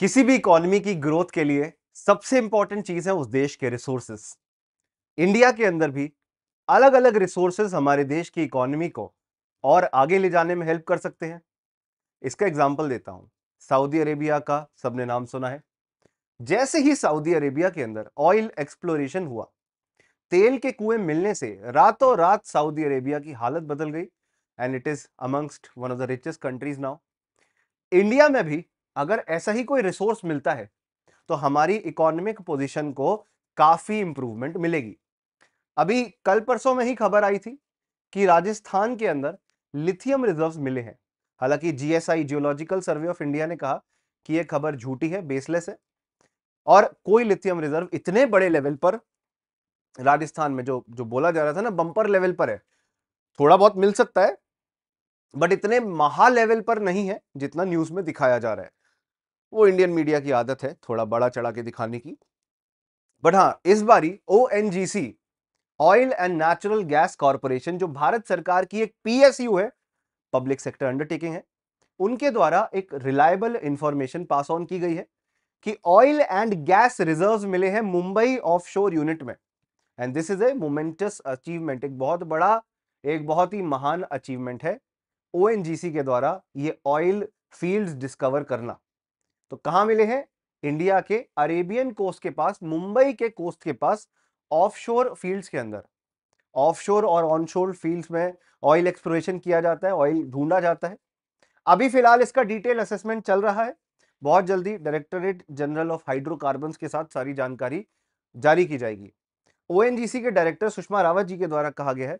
किसी भी इकोनॉमी की ग्रोथ के लिए सबसे इंपॉर्टेंट चीज़ है उस देश के रिसोर्सेस इंडिया के अंदर भी अलग अलग रिसोर्सेस हमारे देश की इकोनॉमी को और आगे ले जाने में हेल्प कर सकते हैं इसका एग्जाम्पल देता हूँ सऊदी अरेबिया का सबने नाम सुना है जैसे ही सऊदी अरेबिया के अंदर ऑयल एक्सप्लोरेशन हुआ तेल के कुएं मिलने से रातों रात सऊदी अरेबिया की हालत बदल गई and it is amongst one of the richest countries now India में भी अगर ऐसा ही कोई रिसोर्स मिलता है तो हमारी इकोनॉमिक पोजीशन को काफ़ी इंप्रूवमेंट मिलेगी अभी कल परसों में ही खबर आई थी कि राजस्थान के अंदर लिथियम रिजर्व मिले हैं हालांकि GSI geological survey of India ने कहा कि यह खबर झूठी है बेसलेस है और कोई लिथियम रिजर्व इतने बड़े लेवल पर राजस्थान में जो जो बोला जा रहा था ना बंपर लेवल पर है थोड़ा बहुत मिल सकता है बट इतने महा लेवल पर नहीं है जितना न्यूज में दिखाया जा रहा है वो इंडियन मीडिया की आदत है थोड़ा बड़ा चढ़ा के दिखाने की बट हाँ इस बारी O oil and natural gas corporation जो भारत सरकार की एक पीएसयू है पब्लिक सेक्टर अंडरटेकिंग है उनके द्वारा एक रिलायबल इंफॉर्मेशन पास ऑन की गई है कि ऑयल एंड गैस रिजर्व्स मिले हैं मुंबई ऑफशोर यूनिट में and this is a momentous achievement एक बहुत बड़ा एक बहुत ही महान अचीवमेंट है ओ के द्वारा ये ऑयल फील्ड्स डिस्कवर करना तो कहां मिले हैं इंडिया के अरेबियन कोस्ट के पास मुंबई के कोस्ट के पास ऑफशोर फील्ड्स के अंदर ऑफशोर और ऑनशोर फील्ड्स में ऑयल एक्सप्लोरेशन किया जाता है ऑयल ढूंढा जाता है अभी फिलहाल इसका डिटेल असेसमेंट चल रहा है बहुत जल्दी डायरेक्टोरेट जनरल ऑफ हाइड्रोकार्बन के साथ सारी जानकारी जारी की जाएगी ओ के डायरेक्टर सुषमा रावत जी के द्वारा कहा गया है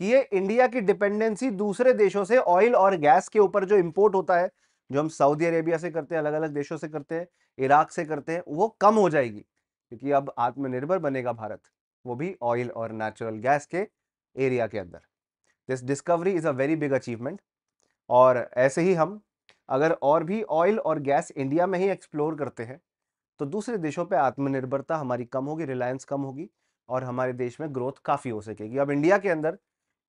कि ये इंडिया की डिपेंडेंसी दूसरे देशों से ऑयल और गैस के ऊपर जो इंपोर्ट होता है जो हम सऊदी अरेबिया से करते हैं अलग अलग देशों से करते हैं इराक से करते हैं वो कम हो जाएगी क्योंकि अब आत्मनिर्भर बनेगा भारत वो भी ऑयल और नेचुरल गैस के एरिया के अंदर this discovery is a very big achievement और ऐसे ही हम अगर और भी ऑयल और गैस इंडिया में ही एक्सप्लोर करते हैं तो दूसरे देशों पे आत्मनिर्भरता हमारी कम होगी रिलायंस कम होगी और हमारे देश में ग्रोथ काफ़ी हो सकेगी अब इंडिया के अंदर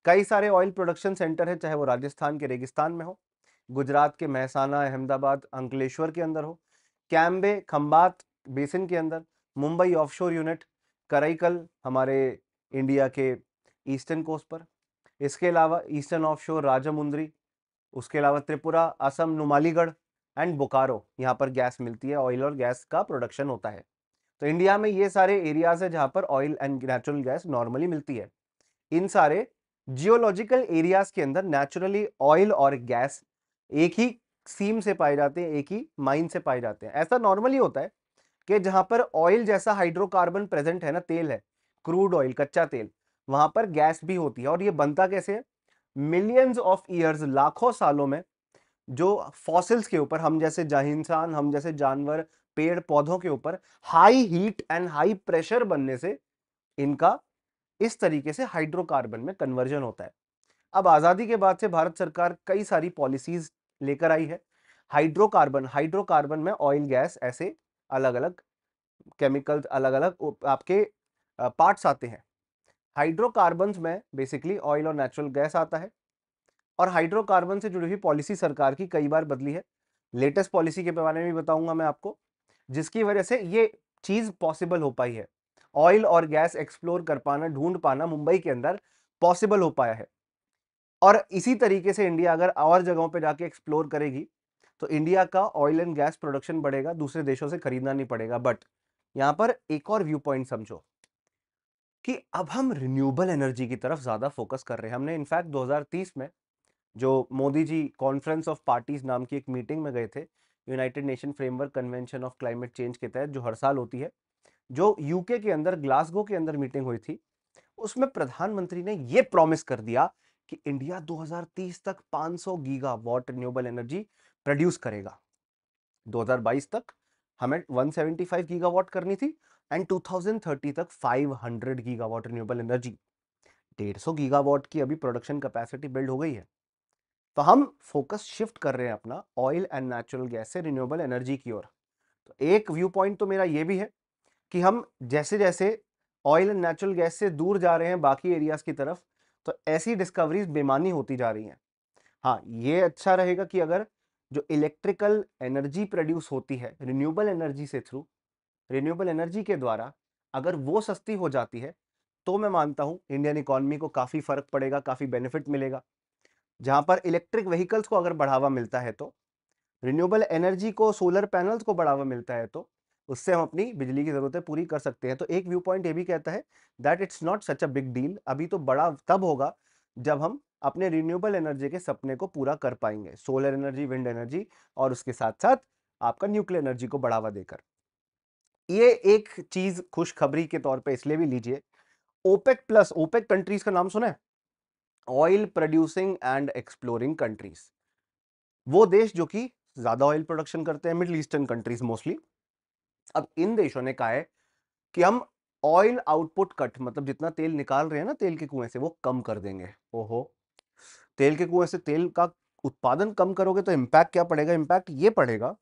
कई सारे ऑयल प्रोडक्शन सेंटर हैं चाहे वो राजस्थान के रेगिस्तान में हो गुजरात के महसाना अहमदाबाद अंकलेश्वर के अंदर हो कैम्बे खम्बात बेसिन के अंदर मुंबई ऑफशोर यूनिट कराईकल हमारे इंडिया के ईस्टर्न कोस्ट पर इसके अलावा ईस्टर्न ऑफशोर राजामुंद्री उसके अलावा त्रिपुरा असम नुमालीगढ़ एंड बोकारो यहाँ पर गैस मिलती है ऑयल और गैस का प्रोडक्शन होता है तो इंडिया में ये सारे एरियाज है जहाँ पर oil and natural gas normally मिलती है इन सारे जियोलॉजिकल एरियाज के अंदर नेचुरली ऑयल और गैस एक ही सीम से पाए जाते हैं एक ही माइन से पाए जाते हैं ऐसा नॉर्मली होता है कि जहां पर ऑयल जैसा हाइड्रोकार्बन प्रेजेंट है ना तेल है क्रूड ऑयल कच्चा तेल वहां पर गैस भी होती है और ये बनता कैसे है मिलियंस ऑफ ईयर्स लाखों सालों में जो फॉसिल्स के ऊपर हम जैसे इंसान हम जैसे जानवर पेड़ पौधों के ऊपर high heat and high pressure बनने से इनका इस तरीके से हाइड्रोकार्बन में कन्वर्जन होता है अब आज़ादी के बाद से भारत सरकार कई सारी पॉलिसीज लेकर आई है हाइड्रोकार्बन हाइड्रोकार्बन में ऑयल गैस ऐसे अलग अलग केमिकल्स अलग अलग आपके पार्ट्स आते हैं हाइड्रोकार्बन में बेसिकली ऑयल और नेचुरल गैस आता है और हाइड्रोकार्बन से जुड़ी हुई पॉलिसी सरकार की कई बार बदली है लेटेस्ट पॉलिसी के बारे में भी बताऊंगा मैं आपको जिसकी वजह से ये चीज़ पॉसिबल हो पाई है ऑयल और गैस एक्सप्लोर कर पाना ढूंढ पाना मुंबई के अंदर पॉसिबल हो पाया है और इसी तरीके से इंडिया अगर और जगहों पे जाके एक्सप्लोर करेगी तो इंडिया का ऑयल एंड गैस प्रोडक्शन बढ़ेगा दूसरे देशों से खरीदना नहीं पड़ेगा बट यहाँ पर एक और व्यू पॉइंट समझो कि अब हम रिन्यूएबल एनर्जी की तरफ ज़्यादा फोकस कर रहे हैं हमने इनफैक्ट 2030 में जो Modi ji conference of parties नाम की एक मीटिंग में गए थे United Nation framework convention of climate change के तहत जो हर साल होती है जो यूके के अंदर ग्लासगो के अंदर मीटिंग हुई थी उसमें प्रधानमंत्री ने ये प्रॉमिस कर दिया कि इंडिया 2030 तक 500 गीगावाट रिन्यूएबल एनर्जी प्रोड्यूस करेगा 2022 तक हमें 175 गीगावाट करनी थी एंड 2030 तक 500 गीगावाट रिन्यूएबल एनर्जी 150 गीगावाट की अभी प्रोडक्शन कैपेसिटी बिल्ड हो गई है तो हम फोकस शिफ्ट कर रहे हैं अपना ऑयल एंड नेचुरल गैस से रिन्यूएबल एनर्जी की ओर तो एक व्यू पॉइंट तो मेरा ये भी है कि हम जैसे जैसे ऑयल एंड नेचुरल गैस से दूर जा रहे हैं बाकी एरियाज की तरफ तो ऐसी डिस्कवरीज बेमानी होती जा रही हैं हाँ ये अच्छा रहेगा कि अगर जो इलेक्ट्रिकल एनर्जी प्रोड्यूस होती है रिन्यूएबल एनर्जी से थ्रू रिन्यूएबल एनर्जी के द्वारा अगर वो सस्ती हो जाती है तो मैं मानता हूँ इंडियन इकोनॉमी को काफ़ी फ़र्क पड़ेगा काफ़ी बेनिफिट मिलेगा जहाँ पर इलेक्ट्रिक व्हीकल्स को अगर बढ़ावा मिलता है तो रिन्यूएबल एनर्जी को सोलर पैनल्स को बढ़ावा मिलता है तो उससे हम अपनी बिजली की ज़रूरतें पूरी कर सकते हैं तो एक व्यू पॉइंट ये भी कहता है that it's not such a big deal अभी तो बड़ा तब होगा जब हम अपने रिन्यूएबल एनर्जी के सपने को पूरा कर पाएंगे सोलर एनर्जी विंड एनर्जी और उसके साथ साथ आपका न्यूक्लियर एनर्जी को बढ़ावा देकर ये एक चीज़ खुशखबरी के तौर पर इसलिए भी लीजिए ओपेक प्लस ओपेक कंट्रीज का नाम सुना है oil producing and exploring countries वो देश जो कि ज़्यादा ऑयल प्रोडक्शन करते हैं मिडल ईस्टर्न कंट्रीज मोस्टली अब इन देशों ने कहा है कि हम ऑयल आउटपुट कट मतलब जितना तेल निकाल रहे हैं ना तेल के कुएं से वो कम कर देंगे ओहो तेल के कुएं से तेल का उत्पादन कम करोगे तो इम्पैक्ट क्या पड़ेगा इम्पैक्ट ये पड़ेगा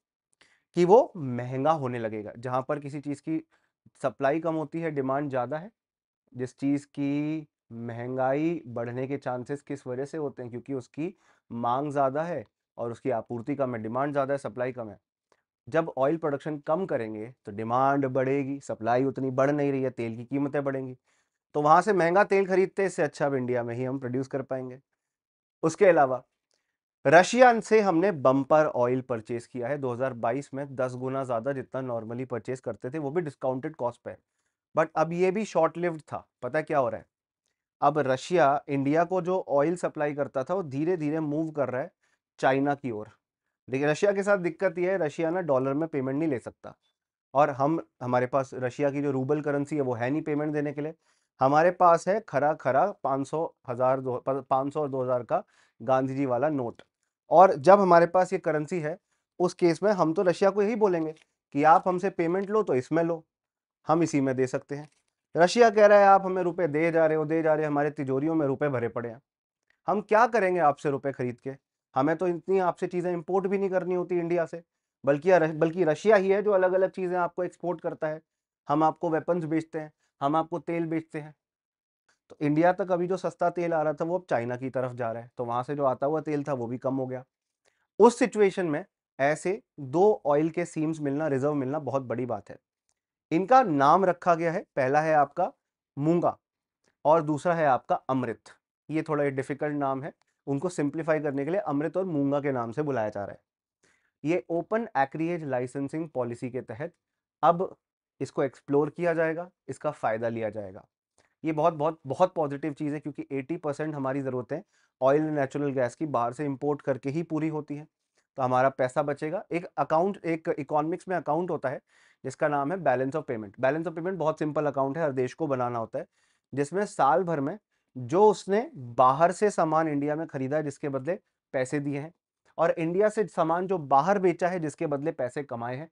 कि वो महंगा होने लगेगा जहां पर किसी चीज़ की सप्लाई कम होती है डिमांड ज़्यादा है जिस चीज़ की महंगाई बढ़ने के चांसेस किस वजह से होते हैं क्योंकि उसकी मांग ज़्यादा है और उसकी आपूर्ति कम है डिमांड ज़्यादा है सप्लाई कम है जब ऑयल प्रोडक्शन कम करेंगे तो डिमांड बढ़ेगी सप्लाई उतनी बढ़ नहीं रही है तेल की कीमतें बढ़ेंगी तो वहां से महंगा तेल खरीदते इससे अच्छा अब इंडिया में ही हम प्रोड्यूस कर पाएंगे उसके अलावा रशिया से हमने बम्पर ऑयल परचेज किया है 2022 में 10 गुना ज़्यादा जितना नॉर्मली परचेज करते थे वो भी डिस्काउंटेड कॉस्ट पे बट अब ये भी शॉर्ट लिव्ड था पता क्या हो रहा है अब रशिया इंडिया को जो ऑयल सप्लाई करता था वो धीरे धीरे मूव कर रहा है चाइना की ओर देखिए रशिया के साथ दिक्कत यह है रशिया ना डॉलर में पेमेंट नहीं ले सकता और हम हमारे पास रशिया की जो रूबल करेंसी है वो है नहीं पेमेंट देने के लिए हमारे पास है खरा खरा पाँच सौ हज़ार दो पाँच सौ और दो हज़ार का गांधी जी वाला नोट और जब हमारे पास ये करेंसी है उस केस में हम तो रशिया को यही बोलेंगे कि आप हमसे पेमेंट लो तो इसमें लो हम इसी में दे सकते हैं रशिया कह रहा है आप हमें रुपए दे जा रहे हो दे जा रहे हो हमारे तिजोरियों में रुपए भरे पड़े हैं हम क्या करेंगे आपसे रुपए खरीद के हमें तो इतनी आपसे चीज़ें इम्पोर्ट भी नहीं करनी होती इंडिया से बल्कि बल्कि रशिया ही है जो अलग अलग चीज़ें आपको एक्सपोर्ट करता है हम आपको वेपन्स बेचते हैं हम आपको तेल बेचते हैं तो इंडिया तक अभी जो सस्ता तेल आ रहा था वो अब चाइना की तरफ जा रहा है तो वहां से जो आता हुआ तेल था वो भी कम हो गया उस सिचुएशन में ऐसे दो ऑयल के सीम्स मिलना रिजर्व मिलना बहुत बड़ी बात है इनका नाम रखा गया है पहला है आपका मूंगा और दूसरा है आपका अमृत ये थोड़ा डिफिकल्ट नाम है उनको सिंप्लीफाई करने के लिए अमृत और मूंगा के नाम से बुलाया जा रहा है ये ओपन एक्रिएज लाइसेंसिंग पॉलिसी के तहत अब इसको एक्सप्लोर किया जाएगा इसका फ़ायदा लिया जाएगा ये बहुत बहुत बहुत पॉजिटिव चीज़ है क्योंकि 80 परसेंट हमारी ज़रूरतें ऑयल एंड नेचुरल गैस की बाहर से इम्पोर्ट करके ही पूरी होती है तो हमारा पैसा बचेगा एक अकाउंट एक इकोनॉमिक्स में अकाउंट होता है जिसका नाम है balance of payment balance of payment बहुत सिंपल अकाउंट है हर देश को बनाना होता है जिसमें साल भर में जो उसने बाहर से सामान इंडिया में खरीदा है जिसके बदले पैसे दिए हैं और इंडिया से सामान जो बाहर बेचा है जिसके बदले पैसे कमाए हैं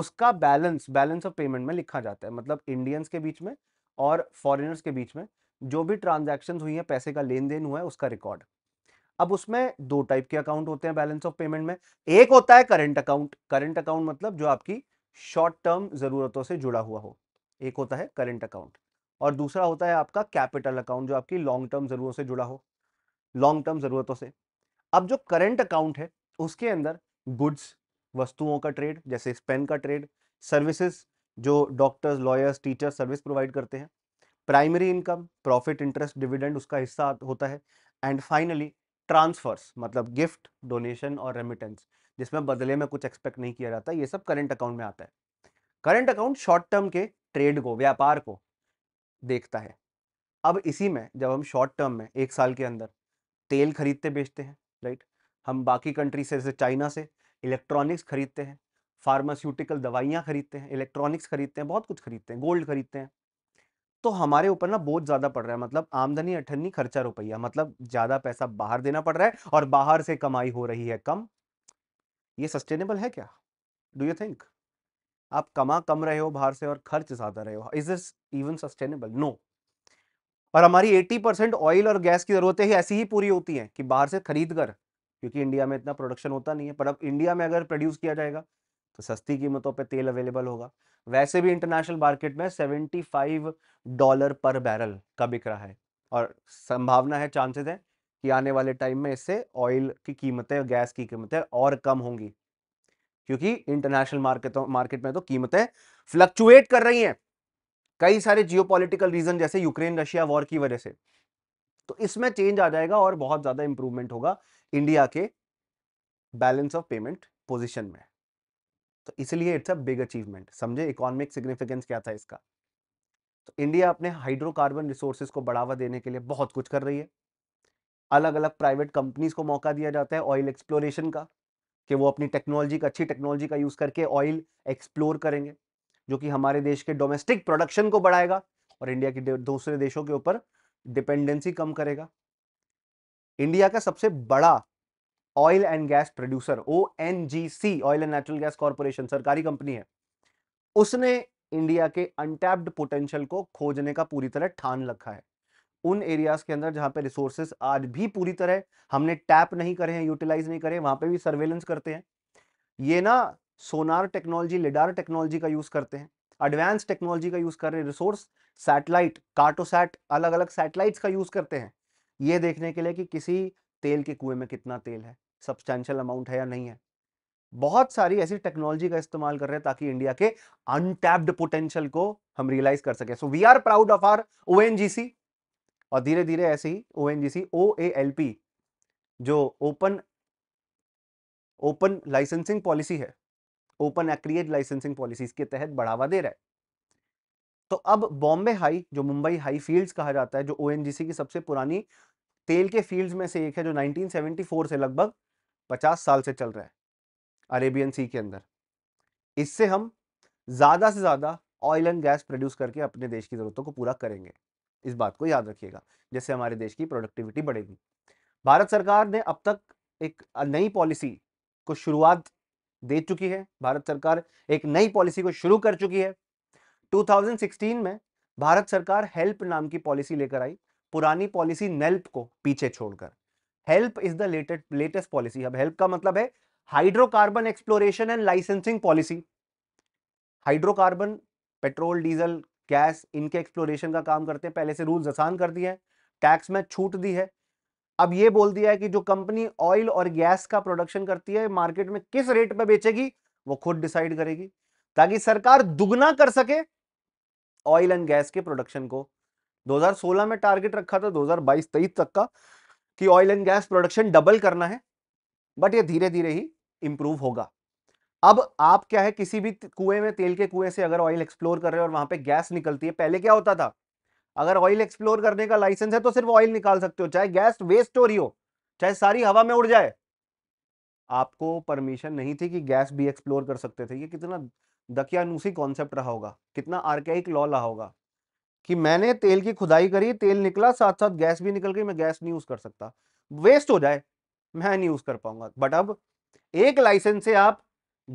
उसका बैलेंस बैलेंस ऑफ पेमेंट में लिखा जाता है मतलब इंडियंस के बीच में और फॉरेनर्स के बीच में जो भी ट्रांजैक्शन हुई है पैसे का लेन देन हुआ है उसका रिकॉर्ड अब उसमें दो टाइप के अकाउंट होते हैं बैलेंस ऑफ पेमेंट में एक होता है करंट अकाउंट करंट अकाउंट मतलब जो आपकी शॉर्ट टर्म जरूरतों से जुड़ा हुआ हो एक होता है करंट अकाउंट और दूसरा होता है आपका कैपिटल अकाउंट जो आपकी लॉन्ग टर्म जरूरतों से जुड़ा हो लॉन्ग टर्म जरूरतों से अब जो करंट अकाउंट है उसके अंदर गुड्स वस्तुओं का ट्रेड जैसे स्पेन का ट्रेड सर्विसेज जो doctors lawyers teachers service provide करते हैं primary income profit interest dividend उसका हिस्सा होता है एंड फाइनली ट्रांसफर्स मतलब गिफ्ट डोनेशन और रेमिटेंस जिसमें बदले में कुछ एक्सपेक्ट नहीं किया जाता ये सब करेंट अकाउंट में आता है करेंट अकाउंट शॉर्ट टर्म के ट्रेड को व्यापार को देखता है अब इसी में जब हम शॉर्ट टर्म में एक साल के अंदर तेल खरीदते बेचते हैं राइट हम बाकी कंट्री से जैसे चाइना से इलेक्ट्रॉनिक्स खरीदते हैं फार्मास्यूटिकल दवाइयाँ खरीदते हैं इलेक्ट्रॉनिक्स खरीदते हैं बहुत कुछ खरीदते हैं गोल्ड खरीदते हैं तो हमारे ऊपर ना बहुत ज़्यादा पड़ रहा है मतलब आमदनी अठन्नी खर्चा रुपया मतलब ज़्यादा पैसा बाहर देना पड़ रहा है और बाहर से कमाई हो रही है कम ये सस्टेनेबल है क्या डू यू थिंक आप कमा कम रहे हो बाहर से और खर्च ज़्यादा रहे हो is this even sustainable no और हमारी 80 परसेंट ऑयल और गैस की ज़रूरतें ही ऐसी ही पूरी होती हैं कि बाहर से खरीद कर क्योंकि इंडिया में इतना प्रोडक्शन होता नहीं है पर अब इंडिया में अगर प्रोड्यूस किया जाएगा तो सस्ती कीमतों पे तेल अवेलेबल होगा वैसे भी इंटरनेशनल मार्केट में 75 डॉलर पर बैरल का बिक रहा है और संभावना है चांसेस है कि आने वाले टाइम में इससे ऑयल की कीमतें और गैस की कीमतें और कम होंगी क्योंकि इंटरनेशनल मार्केट मार्केट में तो कीमतें फ्लक्चुएट कर रही हैं कई सारे जियोपॉलिटिकल रीजन जैसे यूक्रेन रशिया वॉर की वजह से तो इसमें चेंज आ जाएगा और बहुत ज्यादा इंप्रूवमेंट होगा इंडिया के बैलेंस ऑफ पेमेंट पोजिशन में तो इसलिए इट्स अ बिग अचीवमेंट समझे इकोनॉमिक सिग्निफिकेंस क्या था इसका तो इंडिया अपने हाइड्रोकार्बन रिसोर्सेज को बढ़ावा देने के लिए बहुत कुछ कर रही है अलग अलग प्राइवेट कंपनीज को मौका दिया जाता है ऑयल एक्सप्लोरेशन का कि वो अपनी टेक्नोलॉजी का अच्छी टेक्नोलॉजी का यूज़ करके ऑयल एक्सप्लोर करेंगे जो कि हमारे देश के डोमेस्टिक प्रोडक्शन को बढ़ाएगा और इंडिया की दूसरे देशों के ऊपर डिपेंडेंसी कम करेगा इंडिया का सबसे बड़ा oil and gas producer O N G C oil and natural gas corporation सरकारी कंपनी है उसने इंडिया के अनटैप्ड पोटेंशियल को खोजने का पूरी तरह ठान रखा है उन एरियाज के अंदर जहां पे रिसोर्सेज आज भी पूरी तरह हमने टैप नहीं करे हैं यूटिलाइज नहीं करे वहां पे भी सर्वेलेंस करते हैं ये ना सोनार टेक्नोलॉजी लिडार टेक्नोलॉजी का यूज़ करते हैं एडवांस टेक्नोलॉजी का यूज़ कर रहे हैं रिसोर्स सैटेलाइट कार्टोसैट अलग अलग सैटेलाइट्स का यूज़ करते हैं ये देखने के लिए कि किसी तेल के कुएं में कितना तेल है सब्सटैंशियल अमाउंट है या नहीं है बहुत सारी ऐसी टेक्नोलॉजी का इस्तेमाल कर रहे हैं ताकि इंडिया के अनटैप्ड पोटेंशियल को हम रियलाइज कर सके so we are proud of our O और धीरे धीरे ऐसे ही O N G C O A L P जो ओपन ओपन लाइसेंसिंग पॉलिसी है ओपन एक्रिएट लाइसेंसिंग पॉलिसीज के तहत बढ़ावा दे रहा है तो अब बॉम्बे हाई जो मुंबई हाई फील्ड्स कहा जाता है जो ओ की सबसे पुरानी तेल के फील्ड्स में से एक है जो 1974 से लगभग 50 साल से चल रहा है अरेबियन सी के अंदर इससे हम ज़्यादा से ज़्यादा ऑयल एंड गैस प्रोड्यूस करके अपने देश की ज़रूरतों को पूरा करेंगे इस बात को याद रखिएगा जिससे हमारे देश की प्रोडक्टिविटी बढ़ेगी भारत सरकार ने अब तक एक नई पॉलिसी को शुरुआत दे चुकी है भारत सरकार एक नई पॉलिसी को शुरू कर चुकी है 2016 में भारत सरकार हेल्प नाम की पॉलिसी लेकर आई पुरानी पॉलिसी नेल्प को पीछे छोड़कर HELP is the latest latest policy अब हेल्प का मतलब है hydrocarbon exploration and licensing policy hydrocarbon petrol diesel gas इनके एक्सप्लोरेशन का काम करते हैं पहले से रूल्स आसान कर दिए हैं टैक्स में छूट दी है अब ये बोल दिया है कि जो कंपनी ऑयल और गैस का प्रोडक्शन करती है मार्केट में किस रेट पर बेचेगी वो खुद डिसाइड करेगी ताकि सरकार दुगना कर सके ऑयल एंड गैस के प्रोडक्शन को 2016 में टारगेट रखा था 2022 हजार तक का कि oil and gas production double करना है बट ये धीरे धीरे ही इंप्रूव होगा अब आप क्या है किसी भी कुएं में तेल के कुएं से अगर ऑयल एक्सप्लोर कर रहे हो और वहां पे गैस निकलती है पहले क्या होता था अगर ऑयल एक्सप्लोर करने का लाइसेंस है तो सिर्फ ऑयल निकाल सकते हो चाहे गैस वेस्ट हो रही हो चाहे सारी हवा में उड़ जाए आपको परमिशन नहीं थी कि गैस भी एक्सप्लोर कर सकते थे ये कितना दकियानुसी कॉन्सेप्ट रहा होगा कितना आर्कैक लॉ रहा होगा कि मैंने तेल की खुदाई करी तेल निकला साथ साथ गैस भी निकल गई मैं गैस नहीं यूज कर सकता वेस्ट हो जाए मैं नहीं यूज कर पाऊंगा बट अब एक लाइसेंस से आप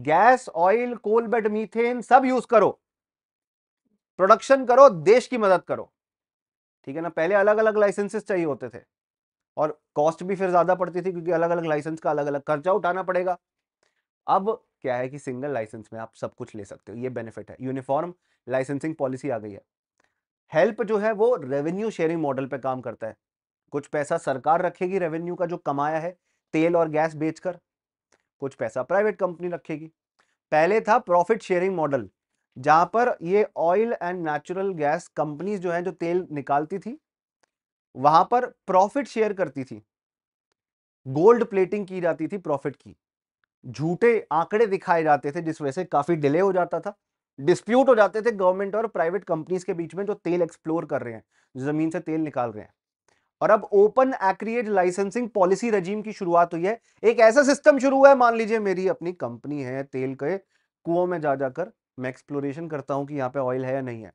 gas oil coal bed methane सब यूज करो प्रोडक्शन करो देश की मदद करो ठीक है ना पहले अलग अलग लाइसेंसेस चाहिए होते थे और कॉस्ट भी फिर ज़्यादा पड़ती थी क्योंकि अलग अलग लाइसेंस का अलग अलग खर्चा उठाना पड़ेगा अब क्या है कि सिंगल लाइसेंस में आप सब कुछ ले सकते हो ये बेनिफिट है यूनिफॉर्म लाइसेंसिंग पॉलिसी आ गई है हेल्प जो है वो रेवेन्यू शेयरिंग मॉडल पर काम करता है कुछ पैसा सरकार रखेगी रेवेन्यू का जो कमाया है तेल और गैस बेचकर कुछ पैसा प्राइवेट कंपनी रखेगी पहले था प्रॉफिट शेयरिंग मॉडल जहां पर ये oil and natural gas companies जो है जो तेल निकालती थी वहां पर प्रॉफिट शेयर करती थी गोल्ड प्लेटिंग की जाती थी प्रॉफिट की झूठे आंकड़े दिखाए जाते थे जिस वजह से काफी डिले हो जाता था डिस्प्यूट हो जाते थे गवर्नमेंट और प्राइवेट कंपनीज के बीच में जो तेल एक्सप्लोर कर रहे हैं जमीन से तेल निकाल रहे हैं और अब open acreage licensing policy regime की शुरुआत हुई है एक ऐसा सिस्टम शुरू हुआ है मान लीजिए मेरी अपनी कंपनी है तेल के कुओं में जा जाकर मैं एक्सप्लोरेशन करता हूँ कि यहाँ पे ऑयल है या नहीं है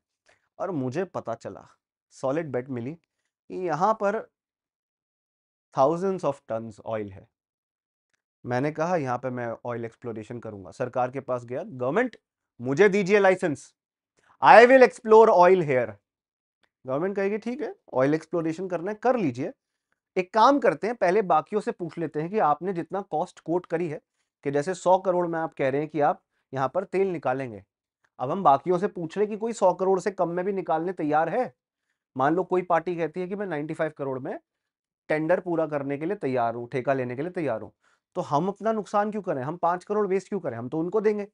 और मुझे पता चला सॉलिड बेट मिली कि यहाँ पर थाउजेंड्स ऑफ टन्स ऑयल है मैंने कहा यहाँ पे मैं ऑयल एक्सप्लोरेशन करूंगा सरकार के पास गया गवर्नमेंट मुझे दीजिए licence I will explore oil here government कहेगी ठीक है ऑयल एक्सप्लोरेशन करना है कर लीजिए एक काम करते हैं पहले बाकियों से पूछ लेते हैं कि आपने जितना कॉस्ट कोट करी है कि जैसे सौ करोड़ में आप कह रहे हैं कि आप यहाँ पर तेल निकालेंगे अब हम बाकियों से पूछ रहे कि कोई सौ करोड़ से कम में भी निकालने तैयार है मान लो कोई पार्टी कहती है कि मैं फाइव करोड़ में टेंडर पूरा करने के लिए तैयार हूँ ठेका लेने के लिए तैयार हूँ तो हम अपना नुकसान क्यों करें हम पाँच करोड़ वेस्ट क्यों करें हम तो उनको देंगे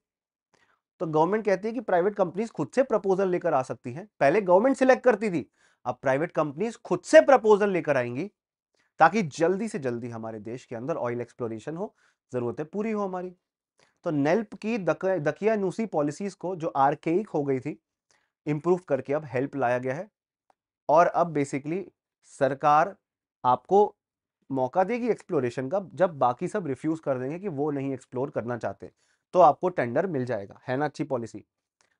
तो गवर्नमेंट कहती है कि प्राइवेट कंपनीज खुद से प्रपोजल लेकर आ सकती हैं पहले गवर्नमेंट सिलेक्ट करती थी अब प्राइवेट कंपनीज खुद से प्रपोजल लेकर आएंगी ताकि जल्दी से जल्दी हमारे देश के अंदर ऑयल एक्सप्लोरेशन हो ज़रूरतें पूरी हो हमारी तो नेल्प की दक, दकिया नूसी पॉलिसीज को जो आर्केइक हो गई थी इम्प्रूव करके अब हेल्प लाया गया है और अब बेसिकली सरकार आपको मौका देगी एक्सप्लोरेशन का जब बाकी सब रिफ्यूज़ कर देंगे कि वो नहीं एक्सप्लोर करना चाहते तो आपको टेंडर मिल जाएगा है ना अच्छी पॉलिसी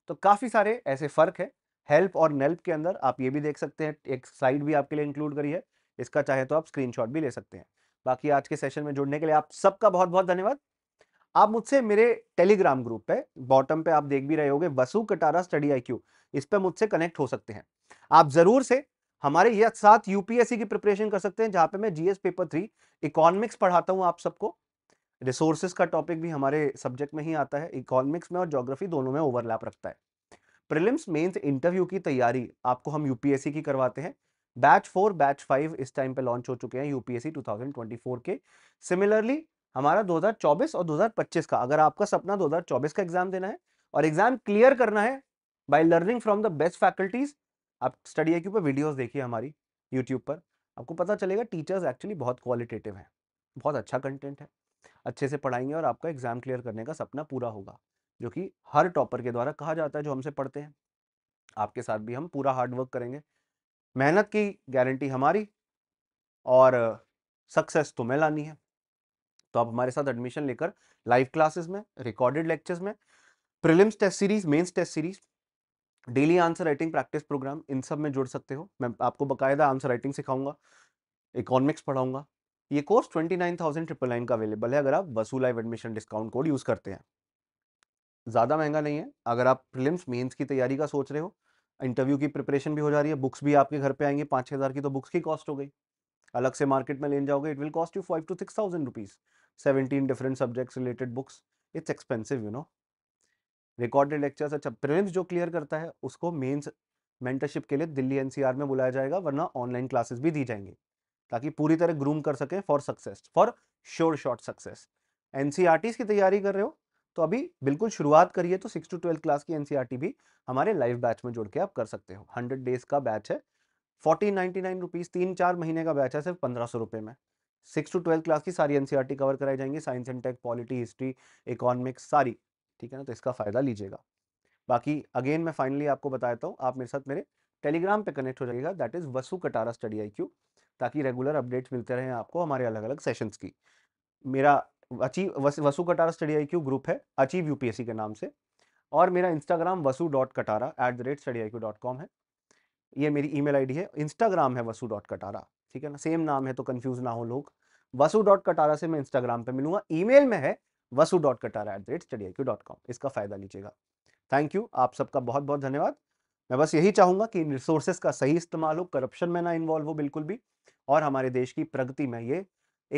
तो काफ़ी सारे ऐसे फ़र्क है हेल्प और नेल्प के अंदर आप ये भी देख सकते हैं एक साइड भी आपके लिए इंक्लूड करी है इसका चाहे तो आप स्क्रीनशॉट भी ले सकते हैं बाकी आज के सेशन में जुड़ने के लिए आप सबका बहुत बहुत धन्यवाद आप मुझसे मेरे टेलीग्राम ग्रुप पे बॉटम पे आप देख भी रहे होंगे Vasu Katara study I Q इस पर मुझसे कनेक्ट हो सकते हैं आप जरूर से हमारे यह साथ यूपीएससी की प्रिपरेशन कर सकते हैं जहां पे मैं जीएस पेपर थ्री इकोनॉमिक्स पढ़ाता हूं आप सबको रिसोर्सेस का टॉपिक भी हमारे सब्जेक्ट में ही आता है इकोनॉमिक्स में और जोग्राफी दोनों में ओवरलैप रखता है प्रिलिम्स मेन्स इंटरव्यू की तैयारी आपको हम यूपीएससी की करवाते हैं बैच फोर बैच फाइव इस टाइम पे लॉन्च हो चुके हैं यूपीएससी 2024 के सिमिलरली हमारा 2024 और 2025 का अगर आपका सपना 2024 का एग्जाम देना है और एग्जाम क्लियर करना है by learning from the best faculties आप स्टडी आई ऊपर वीडियोस देखिए हमारी यूट्यूब पर आपको पता चलेगा टीचर्स एक्चुअली बहुत क्वालिटेटिव हैं बहुत अच्छा कंटेंट है अच्छे से पढ़ाएंगे और आपका एग्जाम क्लियर करने का सपना पूरा होगा जो कि हर टॉपर के द्वारा कहा जाता है जो हमसे पढ़ते हैं आपके साथ भी हम पूरा हार्डवर्क करेंगे मेहनत की गारंटी हमारी और सक्सेस तुम्हें लानी है तो आप हमारे साथ एडमिशन लेकर लाइव क्लासेस में रिकॉर्डेड लेक्चर्स में prelims test series mains test series daily answer writing practice program इन सब में जुड़ सकते हो मैं आपको बकायदा आंसर राइटिंग सिखाऊंगा इकोनॉमिक्स पढ़ाऊंगा ये course twenty nine thousand triple nine का अवेलेबल है अगर आप Vasu live admission discount code use करते हैं ज़्यादा महंगा नहीं है अगर आप प्रिलिम्स मेंस की तैयारी का सोच रहे हो इंटरव्यू की प्रिपरेशन भी हो जा रही है बुक्स भी आपके घर पे आएंगे पाँच हज़ार की तो बुक्स की कॉस्ट हो गई अलग से मार्केट में ले जाओगे it will cost you five to six thousand rupees 17 different subjects related books it's expensive you know recorded lectures अच्छा प्रिलिम्स जो क्लियर करता है उसको मेंस मेंटरशिप के लिए दिल्ली एनसीआर में बुलाया जाएगा वरना ऑनलाइन क्लासेस भी दी जाएंगी ताकि पूरी तरह ग्रूम कर सकें for success for sure shot success एन की तैयारी कर रहे हो तो अभी बिल्कुल शुरुआत करिए तो सिक्स टू ट्वेल्थ क्लास की एनसीईआरटी भी हमारे लाइव बैच में जोड़ के आप कर सकते हो हंड्रेड डेज का बैच है फोर्टीन नाइनटी नाइन रुपीज़ तीन चार महीने का बैच है सिर्फ पंद्रह सौ रुपए में सिक्स टू ट्वेल्थ क्लास की सारी एनसीईआरटी कवर e कराई जाएंगी science and tech polity history economics सारी ठीक है ना तो इसका फ़ायदा लीजिएगा बाकी अगेन मैं फाइनली आपको बता देता हूँ आप मेरे साथ मेरे टेलीग्राम पे कनेक्ट हो जाएगा that is Vasu Katara study I Q ताकि रेगुलर अपडेट्स मिलते रहे आपको हमारे अलग अलग सेशंस की मेरा achieve Vasu Katara study I Q group है अचीव यूपीएससी के नाम से और मेरा Instagram Vasu dot Katara at the rate study I Q dot com है ये मेरी ईमेल आईडी है इंस्टाग्राम है वसु डॉट कटारा ठीक है ना सेम नाम है तो कंफ्यूज ना हो लोग वसु डॉट कटारा से मैं इंस्टाग्राम पे मिलूंगा ईमेल में है Vasu dot Katara at the rate study dot com इसका फ़ायदा लीजिएगा थैंक यू आप सबका बहुत बहुत धन्यवाद मैं बस यही चाहूंगा कि इन रिसोर्सेज का सही इस्तेमाल हो करप्शन में ना इन्वॉल्व हो बिल्कुल भी और हमारे देश की प्रगति में ये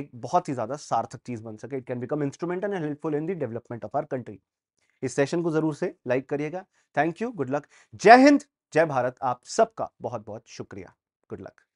एक बहुत ही ज़्यादा सार्थक चीज़ बन सके it can become instrument and helpful in the development of our country इस सेशन को ज़रूर से लाइक करिएगा थैंक यू गुड लक जय हिंद जय भारत आप सबका बहुत बहुत शुक्रिया गुड लक